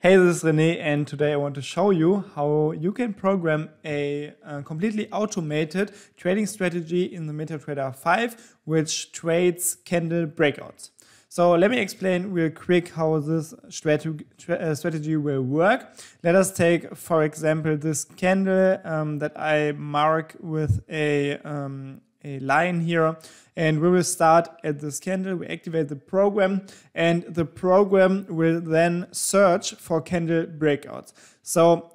Hey, this is Rene, and today I want to show you how you can program a, a completely automated trading strategy in the MetaTrader 5, which trades candle breakouts. So let me explain real quick how this uh, strategy will work. Let us take, for example, this candle um, that I mark with a, um, a line here and we will start at this candle. We activate the program and the program will then search for candle breakouts. So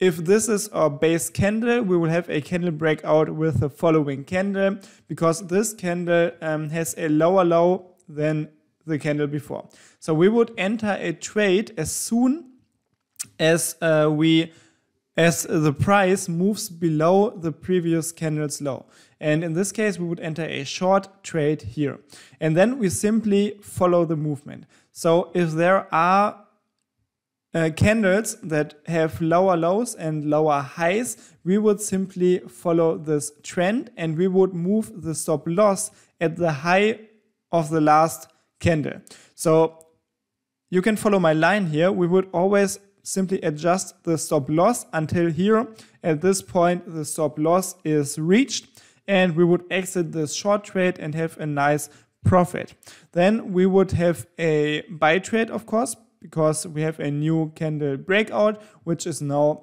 if this is our base candle, we will have a candle breakout with the following candle because this candle um, has a lower low than the candle before. So we would enter a trade as soon as uh, we as the price moves below the previous candle's low. And in this case, we would enter a short trade here. And then we simply follow the movement. So if there are uh, candles that have lower lows and lower highs, we would simply follow this trend and we would move the stop loss at the high of the last candle. So you can follow my line here. We would always simply adjust the stop loss until here. At this point, the stop loss is reached and we would exit this short trade and have a nice profit. Then we would have a buy trade, of course, because we have a new candle breakout, which is now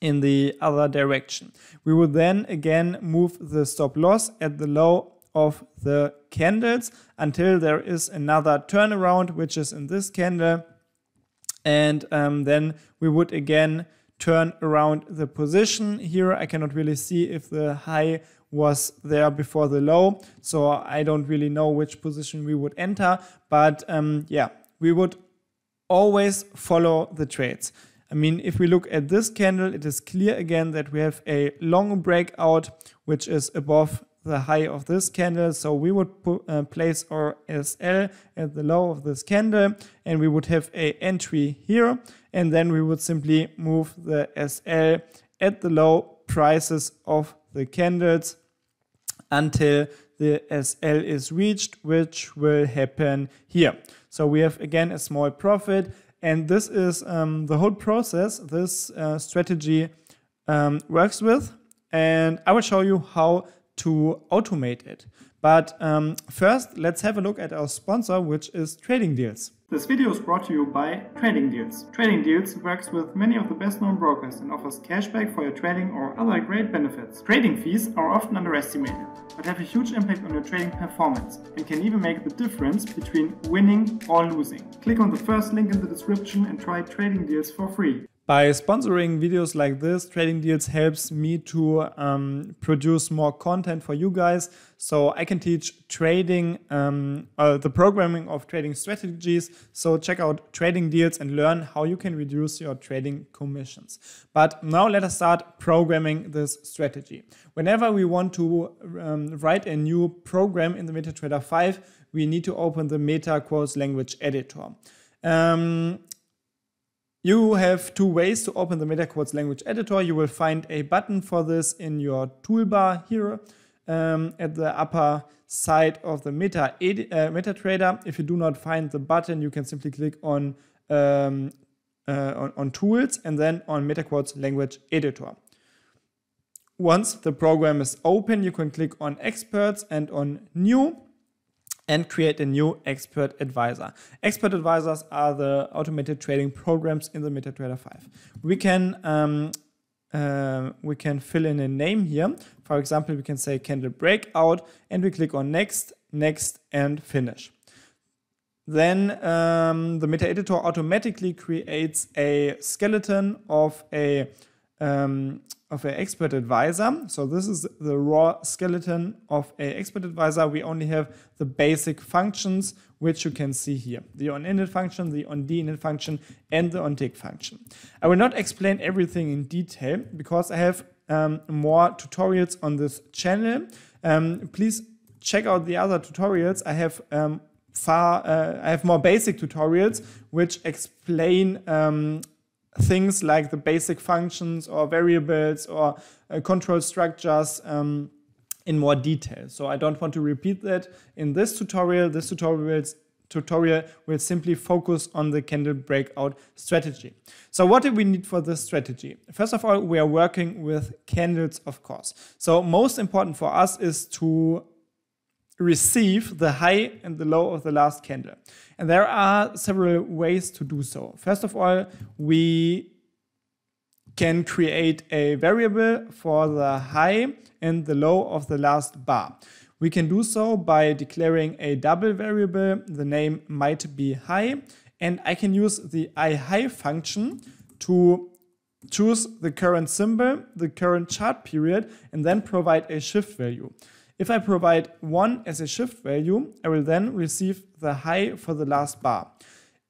in the other direction. We would then again move the stop loss at the low of the candles until there is another turnaround, which is in this candle and um, then we would again turn around the position. Here I cannot really see if the high was there before the low. So I don't really know which position we would enter. But um, yeah, we would always follow the trades. I mean, if we look at this candle, it is clear again that we have a long breakout, which is above the high of this candle. So we would put, uh, place our SL at the low of this candle and we would have a entry here. And then we would simply move the SL at the low prices of the candles until the SL is reached, which will happen here. So we have again a small profit. And this is um, the whole process this uh, strategy um, works with. And I will show you how to automate it. But um, first, let's have a look at our sponsor, which is Trading Deals. This video is brought to you by Trading Deals. Trading Deals works with many of the best known brokers and offers cashback for your trading or other great benefits. Trading fees are often underestimated, but have a huge impact on your trading performance and can even make the difference between winning or losing. Click on the first link in the description and try Trading Deals for free. By sponsoring videos like this, Trading Deals helps me to um, produce more content for you guys. So I can teach trading, um, uh, the programming of trading strategies. So check out Trading Deals and learn how you can reduce your trading commissions. But now let us start programming this strategy. Whenever we want to um, write a new program in the MetaTrader 5, we need to open the Meta Quotes Language Editor. Um, you have two ways to open the MetaQuotes language editor. You will find a button for this in your toolbar here um, at the upper side of the Meta uh, MetaTrader. If you do not find the button, you can simply click on, um, uh, on, on Tools and then on MetaQuotes language editor. Once the program is open, you can click on Experts and on New and create a new expert advisor. Expert advisors are the automated trading programs in the MetaTrader 5. We can um, uh, we can fill in a name here. For example, we can say candle breakout and we click on next, next and finish. Then um, the meta editor automatically creates a skeleton of a um, of an expert advisor. So this is the raw skeleton of an expert advisor. We only have the basic functions, which you can see here. The onInit function, the onDinit function, and the onTick function. I will not explain everything in detail because I have um, more tutorials on this channel. Um, please check out the other tutorials. I have um, far, uh, I have more basic tutorials which explain um, things like the basic functions or variables or uh, control structures um, in more detail. So I don't want to repeat that in this tutorial. This tutorial tutorial will simply focus on the candle breakout strategy. So what do we need for this strategy? First of all, we are working with candles, of course. So most important for us is to receive the high and the low of the last candle. And there are several ways to do so. First of all, we can create a variable for the high and the low of the last bar. We can do so by declaring a double variable. The name might be high. And I can use the iHigh function to choose the current symbol, the current chart period, and then provide a shift value. If I provide 1 as a shift value, I will then receive the high for the last bar.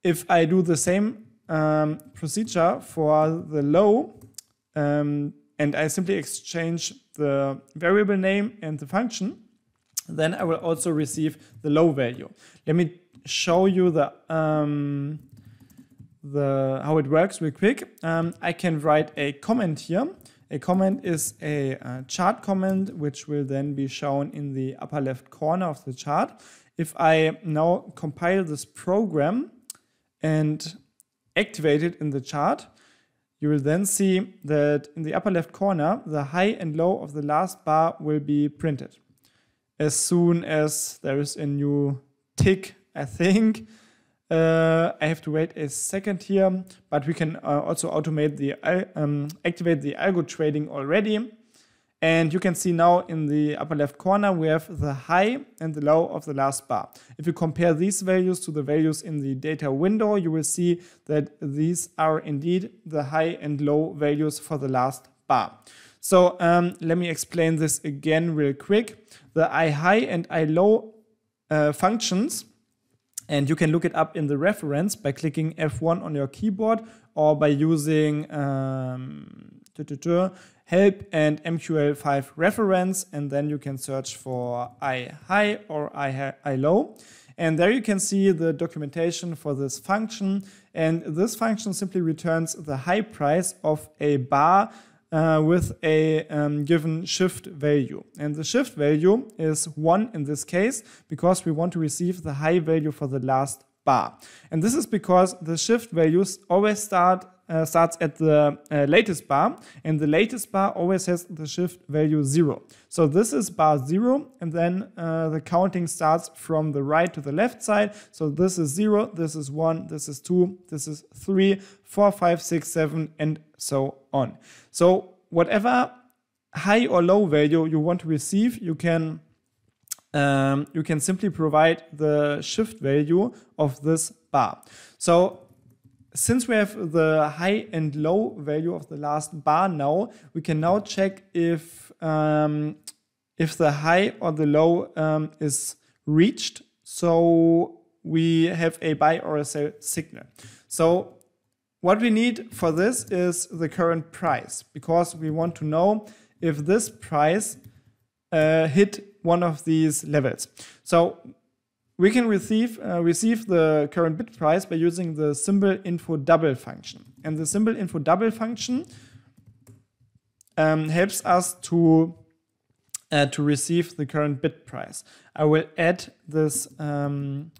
If I do the same um, procedure for the low, um, and I simply exchange the variable name and the function, then I will also receive the low value. Let me show you the um, the how it works real quick. Um, I can write a comment here a comment is a uh, chart comment, which will then be shown in the upper left corner of the chart. If I now compile this program and activate it in the chart, you will then see that in the upper left corner, the high and low of the last bar will be printed. As soon as there is a new tick, I think, uh, I have to wait a second here, but we can uh, also automate the um, activate the algo trading already. And you can see now in the upper left corner, we have the high and the low of the last bar. If you compare these values to the values in the data window, you will see that these are indeed the high and low values for the last bar. So um, let me explain this again real quick. The I high and I low uh, functions and you can look it up in the reference by clicking F1 on your keyboard or by using um, help and MQL5 reference. And then you can search for I high or I, I low. And there you can see the documentation for this function. And this function simply returns the high price of a bar uh, with a um, given shift value. And the shift value is 1 in this case because we want to receive the high value for the last bar. And this is because the shift values always start uh, starts at the uh, latest bar, and the latest bar always has the shift value 0. So this is bar 0, and then uh, the counting starts from the right to the left side. So this is 0, this is 1, this is 2, this is 3, 4, 5, 6, 7, and so on. So whatever high or low value you want to receive, you can um, you can simply provide the shift value of this bar. So since we have the high and low value of the last bar now, we can now check if um, if the high or the low um, is reached. So we have a buy or a sell signal. So what we need for this is the current price because we want to know if this price uh, hit one of these levels. So we can receive, uh, receive the current bit price by using the symbol info double function. And the symbol info double function um, helps us to uh, to receive the current bit price. I will add this um,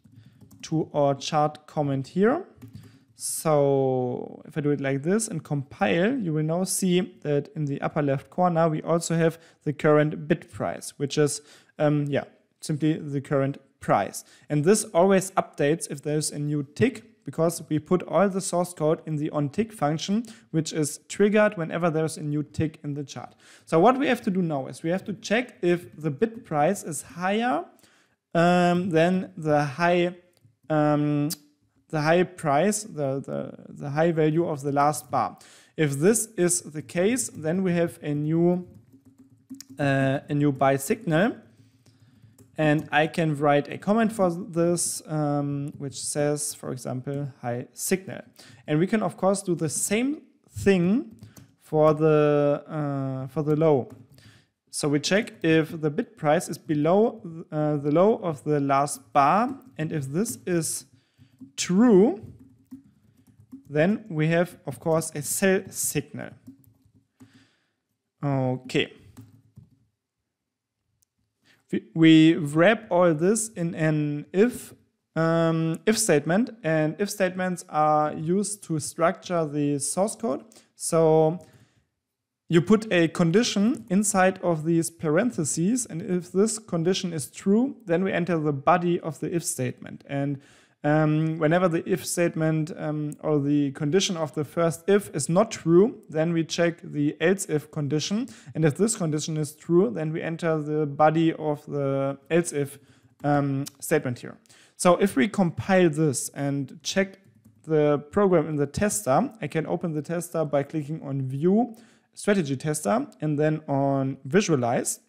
to our chart comment here. So if I do it like this and compile, you will now see that in the upper left corner, we also have the current bit price, which is, um, yeah, simply the current price. And this always updates if there's a new tick because we put all the source code in the onTick function, which is triggered whenever there's a new tick in the chart. So what we have to do now is we have to check if the bid price is higher um, than the high um, the high price, the, the, the high value of the last bar. If this is the case, then we have a new uh, a new buy signal and I can write a comment for this, um, which says, for example, hi signal. And we can, of course, do the same thing for the, uh, for the low. So we check if the bid price is below uh, the low of the last bar. And if this is true, then we have, of course, a sell signal. Okay we wrap all this in an if um, if statement and if statements are used to structure the source code. So you put a condition inside of these parentheses and if this condition is true, then we enter the body of the if statement. And um, whenever the if statement um, or the condition of the first if is not true, then we check the else if condition. And if this condition is true, then we enter the body of the else if um, statement here. So if we compile this and check the program in the tester, I can open the tester by clicking on view, strategy tester, and then on visualize.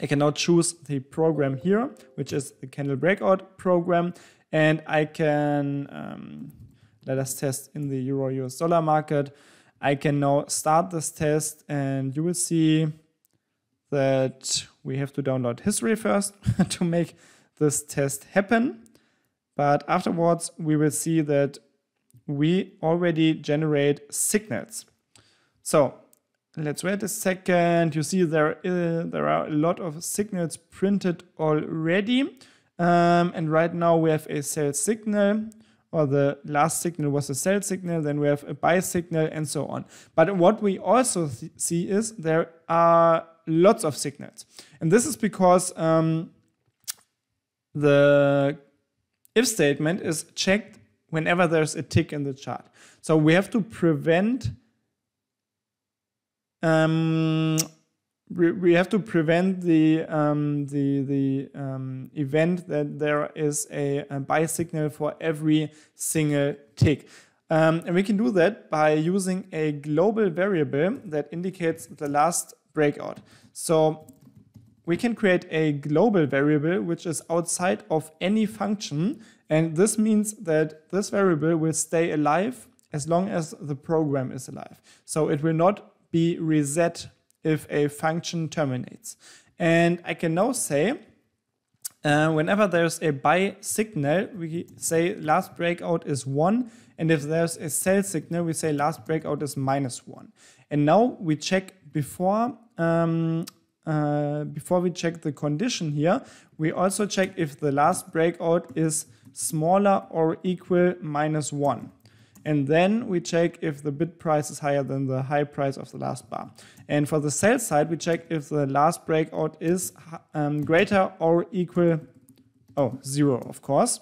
I can now choose the program here, which is the candle breakout program and I can, um, let us test in the euro US dollar market. I can now start this test and you will see that we have to download history first to make this test happen. But afterwards, we will see that we already generate signals. So let's wait a second. You see there, uh, there are a lot of signals printed already. Um, and right now we have a sell signal or the last signal was a sell signal, then we have a buy signal and so on. But what we also see is there are lots of signals. And this is because um, the if statement is checked whenever there's a tick in the chart. So we have to prevent um, we have to prevent the um, the the um, event that there is a, a, buy signal for every single tick. Um, and we can do that by using a global variable that indicates the last breakout. So we can create a global variable which is outside of any function. And this means that this variable will stay alive as long as the program is alive. So it will not be reset if a function terminates. And I can now say, uh, whenever there's a buy signal, we say last breakout is one. And if there's a sell signal, we say last breakout is minus one. And now we check before, um, uh, before we check the condition here, we also check if the last breakout is smaller or equal minus one and then we check if the bid price is higher than the high price of the last bar. And for the sell side, we check if the last breakout is um, greater or equal, oh, zero, of course.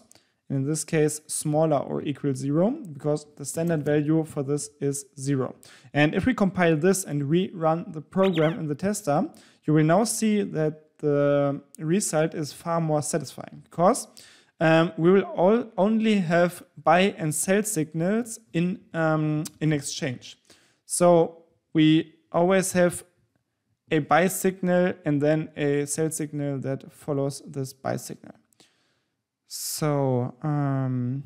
In this case, smaller or equal zero, because the standard value for this is zero. And if we compile this and rerun the program in the tester, you will now see that the result is far more satisfying because um, we will all only have buy and sell signals in um, in exchange. So we always have a buy signal and then a sell signal that follows this buy signal. So um,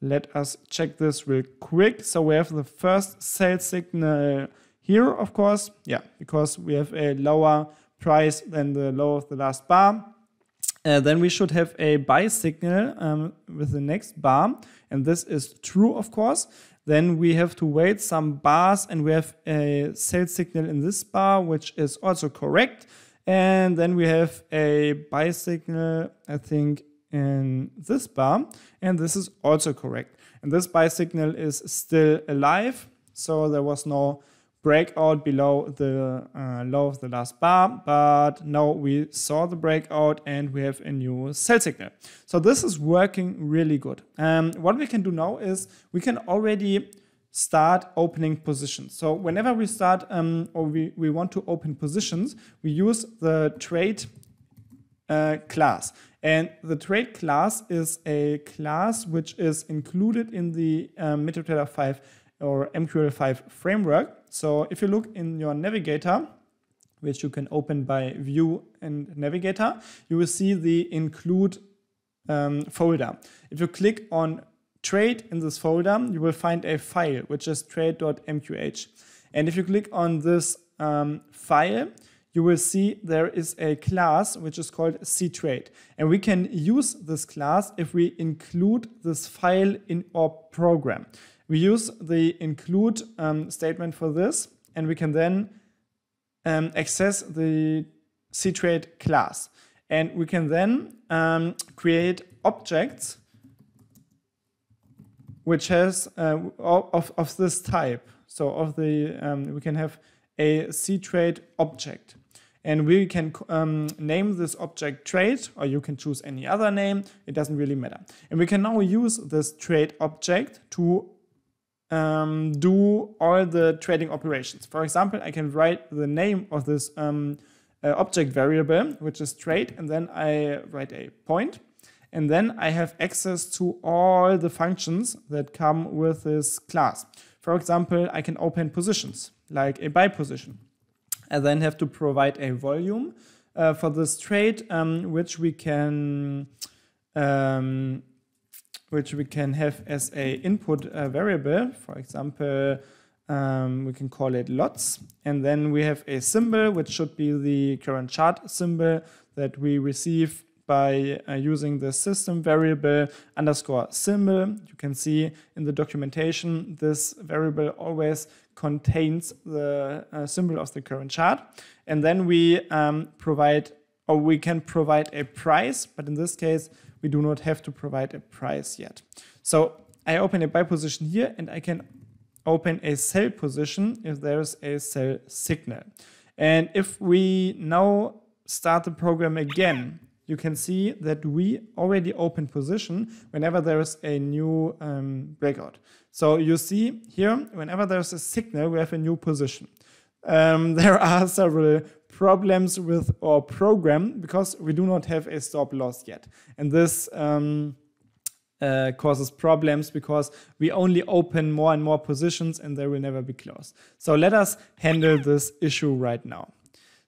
let us check this real quick. So we have the first sell signal here, of course. Yeah, because we have a lower price than the low of the last bar. Uh, then we should have a buy signal um, with the next bar. And this is true, of course. Then we have to wait some bars and we have a sell signal in this bar, which is also correct. And then we have a buy signal, I think, in this bar. And this is also correct. And this buy signal is still alive. So there was no breakout below the uh, low of the last bar, but now we saw the breakout and we have a new sell signal. So this is working really good. And um, what we can do now is we can already start opening positions. So whenever we start um, or we, we want to open positions, we use the trade uh, class. And the trade class is a class which is included in the um, uh, MetaTrader 5 or MQL5 framework. So if you look in your navigator, which you can open by view and navigator, you will see the include um, folder. If you click on trade in this folder, you will find a file, which is trade.mqh. And if you click on this um, file, you will see there is a class which is called ctrade. And we can use this class if we include this file in our program. We use the include um, statement for this, and we can then um, access the cTrade class. And we can then um, create objects which has uh, of, of this type. So of the um, we can have a cTrade object. And we can um, name this object trade, or you can choose any other name, it doesn't really matter. And we can now use this trade object to um, do all the trading operations. For example, I can write the name of this um, uh, object variable, which is trade, and then I write a point. And then I have access to all the functions that come with this class. For example, I can open positions, like a buy position. I then have to provide a volume uh, for this trade, um, which we can um, which we can have as a input uh, variable. For example, um, we can call it lots. And then we have a symbol, which should be the current chart symbol that we receive by uh, using the system variable underscore symbol. You can see in the documentation, this variable always contains the uh, symbol of the current chart. And then we um, provide, or we can provide a price, but in this case, we do not have to provide a price yet. So I open a buy position here and I can open a sell position if there's a sell signal. And if we now start the program again, you can see that we already open position whenever there is a new um, breakout. So you see here, whenever there's a signal, we have a new position. Um, there are several problems with our program because we do not have a stop loss yet. And this um, uh, causes problems because we only open more and more positions and they will never be closed. So let us handle this issue right now.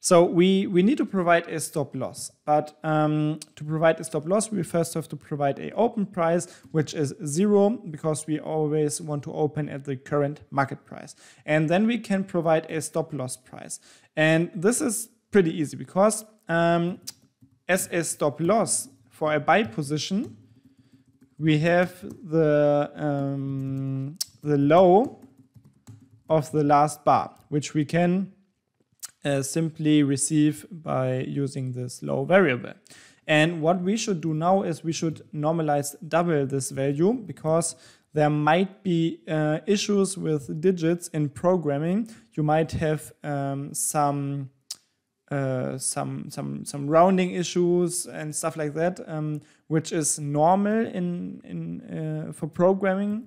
So we, we need to provide a stop loss, but um, to provide a stop loss, we first have to provide a open price, which is zero because we always want to open at the current market price. And then we can provide a stop loss price. And this is pretty easy because um, as a stop loss for a buy position, we have the, um, the low of the last bar, which we can uh, simply receive by using this low variable. And what we should do now is we should normalize double this value because there might be uh, issues with digits in programming. You might have um, some uh, some some some rounding issues and stuff like that, um, which is normal in in uh, for programming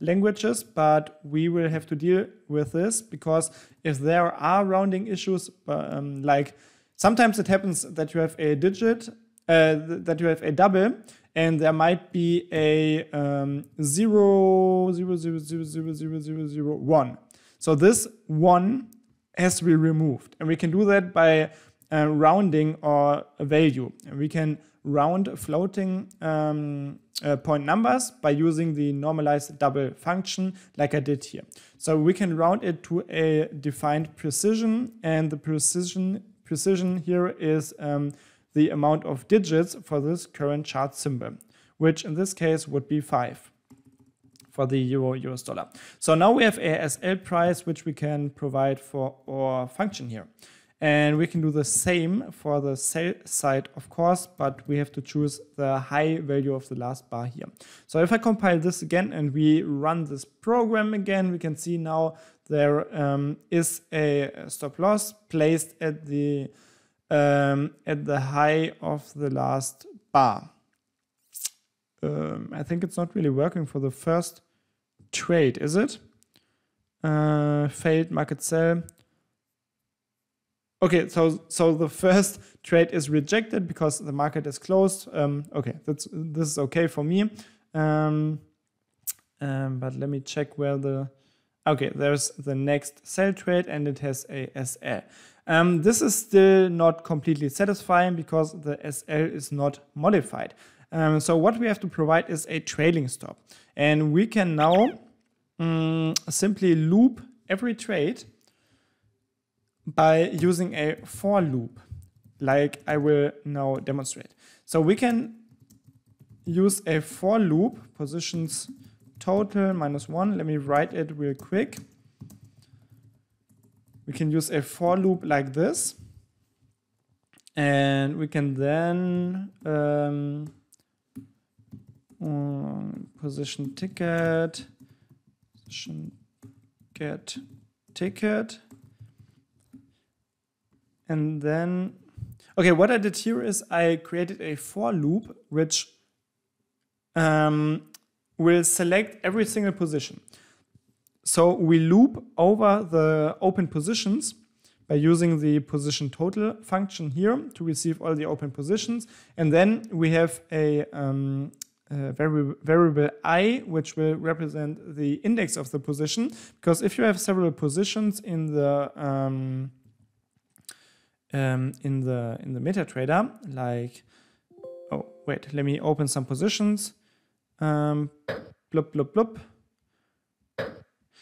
languages, but we will have to deal with this because if there are rounding issues, um, like sometimes it happens that you have a digit, uh, that you have a double, and there might be a um, zero, zero, zero, zero, zero, zero, zero, zero, one. So this one has to be removed, and we can do that by uh, rounding or a value, and we can round floating um, uh, point numbers by using the normalized double function like I did here. So we can round it to a defined precision and the precision, precision here is um, the amount of digits for this current chart symbol, which in this case would be 5 for the euro US dollar. So now we have a SL price which we can provide for our function here. And we can do the same for the sell side, of course, but we have to choose the high value of the last bar here. So if I compile this again and we run this program again, we can see now there um, is a stop loss placed at the um, at the high of the last bar. Um, I think it's not really working for the first trade, is it? Uh, failed market sell. Okay, so so the first trade is rejected because the market is closed. Um, okay, that's this is okay for me. Um, um, but let me check where the okay there's the next sell trade and it has a SL. Um, this is still not completely satisfying because the SL is not modified. Um, so what we have to provide is a trailing stop. And we can now um, simply loop every trade by using a for loop, like I will now demonstrate. So we can use a for loop, positions total minus one. Let me write it real quick. We can use a for loop like this. And we can then um, um, position ticket, position get ticket and then, okay, what I did here is I created a for loop, which um, will select every single position. So we loop over the open positions by using the position total function here to receive all the open positions. And then we have a, um, a variable i, which will represent the index of the position. Because if you have several positions in the um, um, in the in the MetaTrader, like oh wait, let me open some positions. Um, blub blub blub.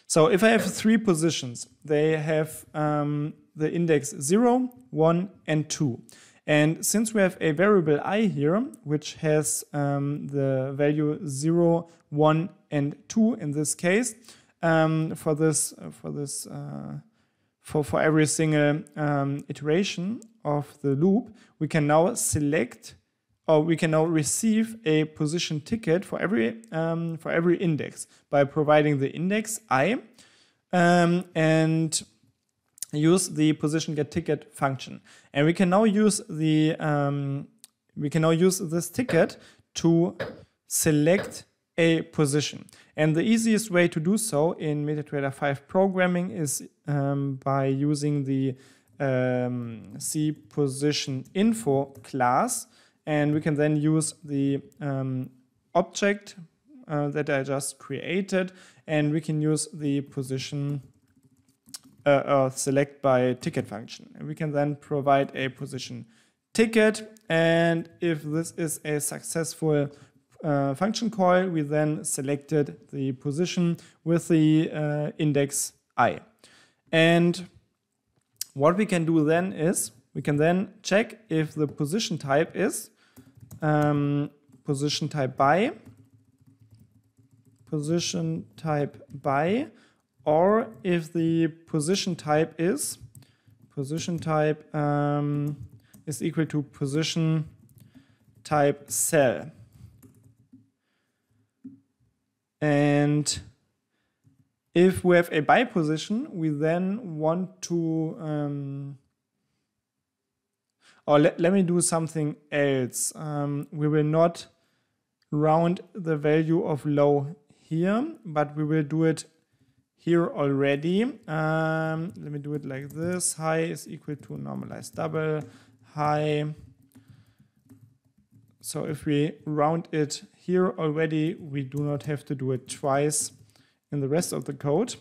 So if I have three positions, they have um, the index 0, 1, and 2. And since we have a variable i here, which has um, the value 0, 1, and 2 in this case, um, for this, uh, for this uh, for, for every single um, iteration of the loop, we can now select or we can now receive a position ticket for every um, for every index by providing the index i um, and use the position get ticket function and we can now use the um, we can now use this ticket to select a position. And the easiest way to do so in MetaTrader 5 programming is um, by using the um, C position info class. And we can then use the um, object uh, that I just created and we can use the position uh, uh, select by ticket function. And we can then provide a position ticket. And if this is a successful uh, function call, we then selected the position with the uh, index i. And what we can do then is we can then check if the position type is um, position type by, position type by, or if the position type is position type um, is equal to position type cell. And if we have a buy position, we then want to, um, or let, let me do something else. Um, we will not round the value of low here, but we will do it here already. Um, let me do it like this. High is equal to normalized double. High so if we round it here already, we do not have to do it twice in the rest of the code.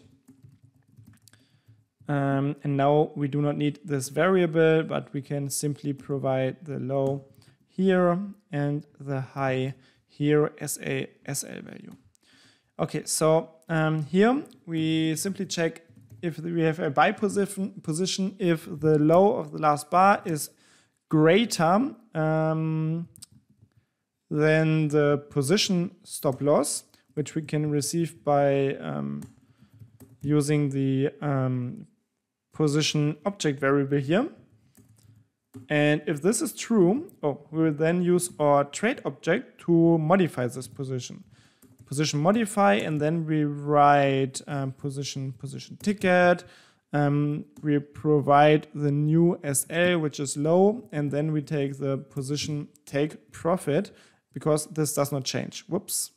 Um, and now we do not need this variable, but we can simply provide the low here and the high here as a SL value. Okay, so um, here we simply check if we have a buy position, position if the low of the last bar is greater um, then the position stop loss, which we can receive by um, using the um, position object variable here. And if this is true, oh, we will then use our trade object to modify this position. Position modify, and then we write um, position position ticket. Um, we provide the new SL, which is low, and then we take the position take profit, because this does not change. Whoops.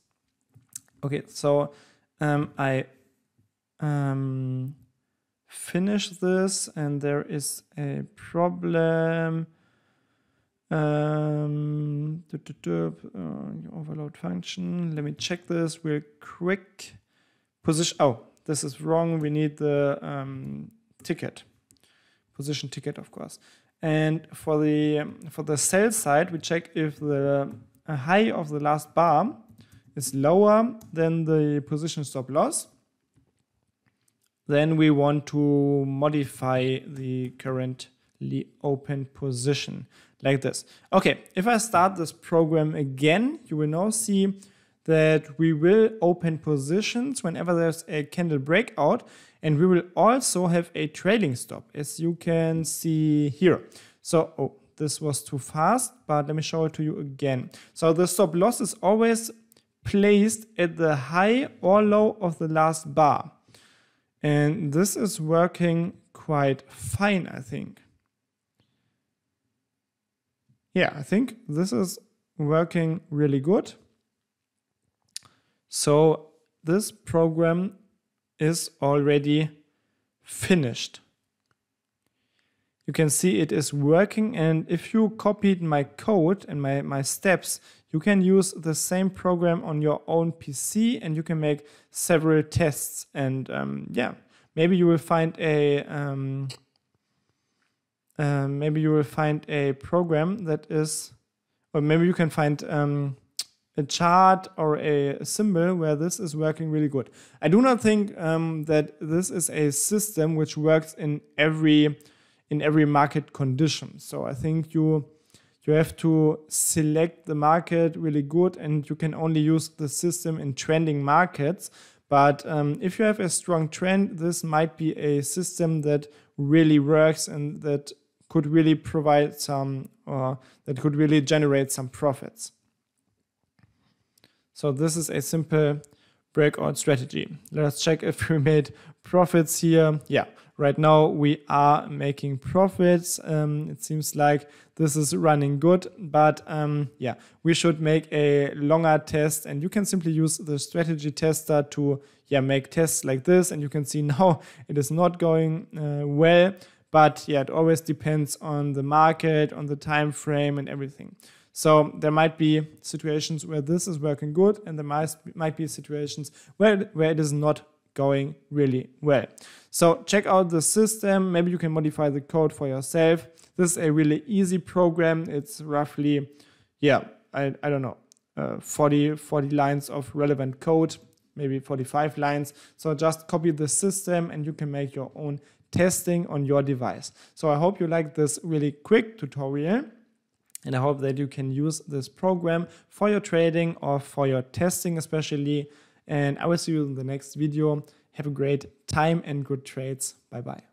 Okay, so um, I um, finish this and there is a problem. Um, uh, overload function. Let me check this real quick. Position. Oh, this is wrong. We need the um, ticket, position ticket, of course. And for the um, for the sales side, we check if the a high of the last bar is lower than the position stop loss, then we want to modify the currently open position like this. Okay, if I start this program again, you will now see that we will open positions whenever there's a candle breakout and we will also have a trailing stop as you can see here. So, oh, this was too fast, but let me show it to you again. So the stop loss is always placed at the high or low of the last bar. And this is working quite fine, I think. Yeah, I think this is working really good. So this program is already finished you can see it is working. And if you copied my code and my, my steps, you can use the same program on your own PC and you can make several tests. And um, yeah, maybe you will find a... Um, uh, maybe you will find a program that is, or maybe you can find um, a chart or a symbol where this is working really good. I do not think um, that this is a system which works in every in every market condition. So I think you you have to select the market really good and you can only use the system in trending markets. But um, if you have a strong trend, this might be a system that really works and that could really provide some, uh, that could really generate some profits. So this is a simple breakout strategy. Let's check if we made profits here. Yeah, Right now, we are making profits. Um, it seems like this is running good, but um, yeah, we should make a longer test and you can simply use the strategy tester to yeah make tests like this and you can see now it is not going uh, well but yeah it always depends on the market on the time frame and everything so there might be situations where this is working good and there might, might be situations where, where it is not going really well. So check out the system. Maybe you can modify the code for yourself. This is a really easy program. It's roughly, yeah, I, I don't know, uh, 40, 40 lines of relevant code, maybe 45 lines. So just copy the system and you can make your own testing on your device. So I hope you like this really quick tutorial and I hope that you can use this program for your trading or for your testing especially. And I will see you in the next video. Have a great time and good trades. Bye bye.